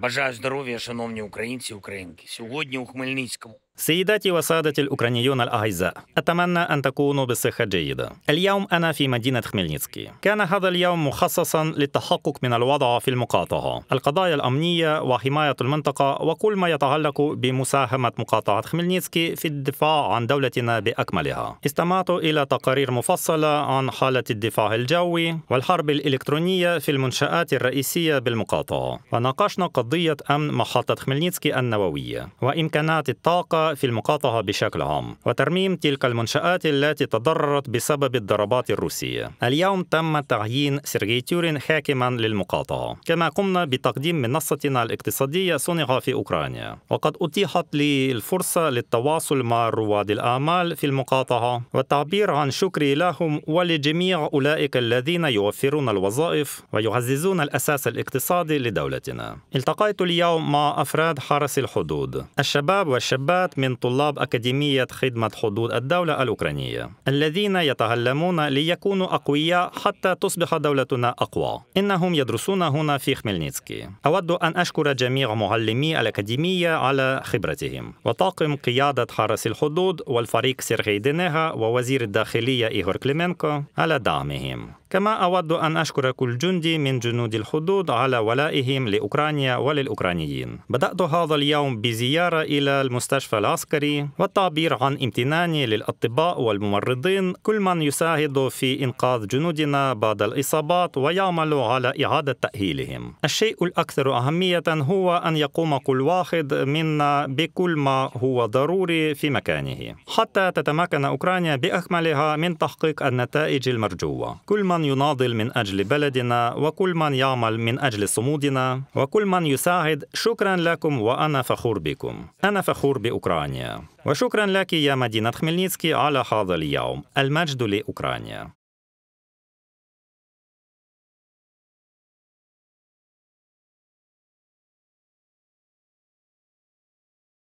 Бажаю здоров'я, шановні українці і українки. Сьогодні у Хмельницькому سيداتي وسادتي الأوكرانيون الأعزاء أتمنى أن تكونوا بصحة جيدة اليوم أنا في مدينة خميلنيتسكي كان هذا اليوم مخصصا للتحقق من الوضع في المقاطعة القضايا الأمنية وحماية المنطقة وكل ما يتعلق بمساهمة مقاطعة خميلنيتسكي في الدفاع عن دولتنا بأكملها استمعت إلى تقارير مفصلة عن حالة الدفاع الجوي والحرب الإلكترونية في المنشآت الرئيسية بالمقاطعة وناقشنا قضية أمن محطة خميلنيتسكي النووية وإمكانات الطاقة في المقاطعة بشكل عام وترميم تلك المنشآت التي تضررت بسبب الضربات الروسية اليوم تم تعيين سيرجي تورين حاكما للمقاطعة كما قمنا بتقديم منصتنا الاقتصادية صنع في أوكرانيا وقد أتيحت لي الفرصة للتواصل مع رواد الأعمال في المقاطعة والتعبير عن شكري لهم ولجميع أولئك الذين يوفرون الوظائف ويعززون الأساس الاقتصادي لدولتنا التقيت اليوم مع أفراد حرس الحدود الشباب والشابات من طلاب أكاديمية خدمة حدود الدولة الأوكرانية الذين يتعلمون ليكونوا أقوياء حتى تصبح دولتنا أقوى إنهم يدرسون هنا في خميلنيتسكي أود أن أشكر جميع معلمي الأكاديمية على خبرتهم وطاقم قيادة حرس الحدود والفريق سيرغي دينيها ووزير الداخلية إيغور كليمنكو على دعمهم كما أود أن أشكر كل جندي من جنود الحدود على ولائهم لأوكرانيا وللأوكرانيين بدأت هذا اليوم بزيارة إلى المستشفى العسكري والتعبير عن امتناني للأطباء والممرضين كل من يساعد في إنقاذ جنودنا بعد الإصابات ويعمل على إعادة تأهيلهم الشيء الأكثر أهمية هو أن يقوم كل واحد منا بكل ما هو ضروري في مكانه حتى تتمكن أوكرانيا بأكملها من تحقيق النتائج المرجوة كل من من يناضل من أجل بلدنا وكل من يعمل من أجل صمودنا وكل من يساعد شكرا لكم وأنا فخور بكم أنا فخور بأوكرانيا وشكرا لك يا مدينة خميلنيتسكي على هذا اليوم المجد لأوكرانيا